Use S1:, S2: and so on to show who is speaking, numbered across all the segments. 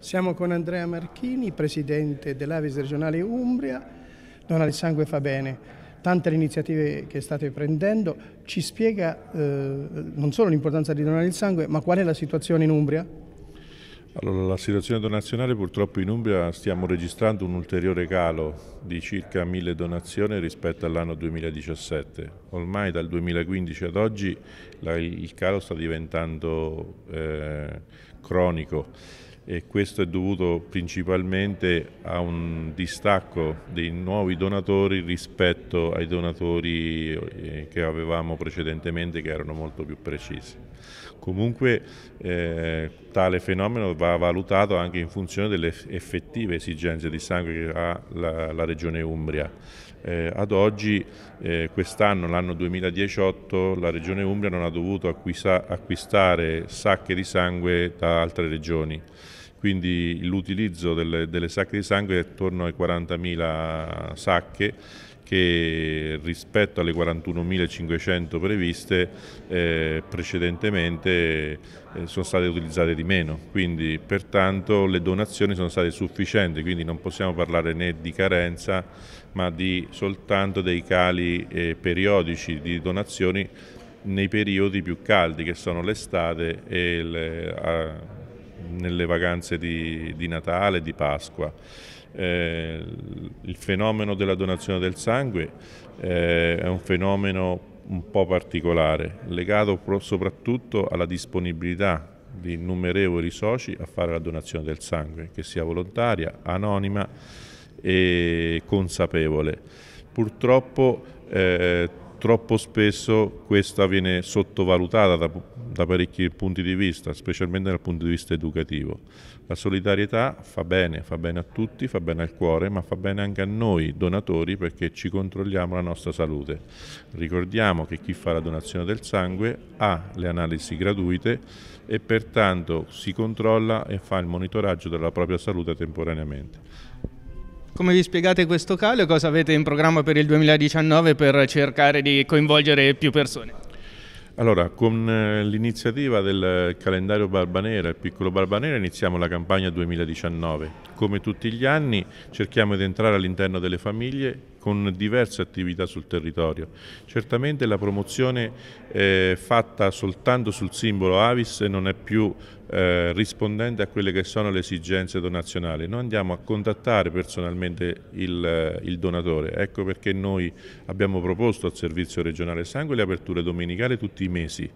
S1: Siamo con Andrea Marchini, presidente dell'Avis regionale Umbria. Donare il sangue fa bene. Tante le iniziative che state prendendo. Ci spiega eh, non solo l'importanza di donare il sangue, ma qual è la situazione in Umbria? Allora, la situazione donazionale purtroppo in Umbria stiamo registrando un ulteriore calo di circa 1000 donazioni rispetto all'anno 2017. Ormai dal 2015 ad oggi la, il calo sta diventando eh, cronico e questo è dovuto principalmente a un distacco dei nuovi donatori rispetto ai donatori eh, che avevamo precedentemente che erano molto più precisi. Comunque eh, tale fenomeno va valutato anche in funzione delle effettive esigenze di sangue che ha la, la regione Umbria. Eh, ad oggi, eh, quest'anno, l'anno 2018, la regione Umbria non ha dovuto acquistare sacche di sangue da altre regioni quindi l'utilizzo delle, delle, sacche di sangue è attorno ai 40.000 sacche che rispetto alle 41.500 previste eh, precedentemente eh, sono state utilizzate di meno, quindi pertanto le donazioni sono state sufficienti, quindi non possiamo parlare né di carenza ma di soltanto dei cali eh, periodici di donazioni nei periodi più caldi che sono l'estate e le, eh, a, nelle vacanze di, di Natale, di Pasqua. Eh, il fenomeno della donazione del sangue eh, è un fenomeno un po' particolare, legato soprattutto alla disponibilità di innumerevoli soci a fare la donazione del sangue, che sia volontaria, anonima e consapevole. Purtroppo eh, troppo spesso questa viene sottovalutata da, da, parecchi punti di vista, specialmente dal punto di vista educativo. La solidarietà fa bene, fa bene a tutti, fa bene al cuore, ma fa bene anche a noi donatori perché ci controlliamo la nostra salute. Ricordiamo che chi fa la donazione del sangue ha le analisi gratuite e pertanto si controlla e fa il monitoraggio della propria salute temporaneamente. Come vi spiegate questo calo e cosa avete in programma per il 2019 per cercare di coinvolgere più persone? Allora, con eh, l'iniziativa del calendario Barbanera, il piccolo Barbanera, iniziamo la campagna 2019. Come tutti gli anni cerchiamo di entrare all'interno delle famiglie con diverse attività sul territorio. Certamente la promozione eh, fatta soltanto sul simbolo Avis non è più eh, rispondente a quelle che sono le esigenze donazionali. Noi andiamo a contattare personalmente il, eh, il donatore, ecco perché noi abbiamo proposto al Servizio regionale sangue le aperture domenicali tutti i mesi,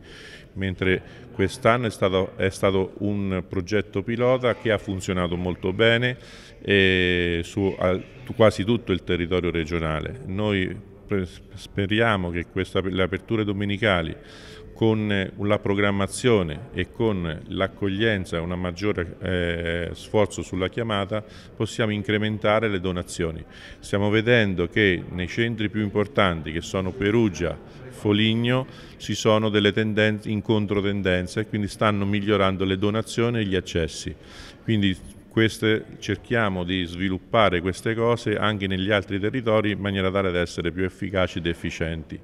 S1: mentre quest'anno è stato, è stato un progetto pilota che ha funzionato molto bene eh, su a, quasi tutto il territorio regionale regionale. Noi speriamo che questa, le aperture domenicali con eh, la programmazione e con l'accoglienza e un maggiore eh, sforzo sulla chiamata possiamo incrementare le donazioni. Stiamo vedendo che nei centri più importanti che sono Perugia, Foligno, ci sono delle tendenze in controtendenza e quindi stanno migliorando le donazioni e gli accessi. Quindi queste, cerchiamo di sviluppare queste cose anche negli altri territori in maniera tale da essere più efficaci ed efficienti.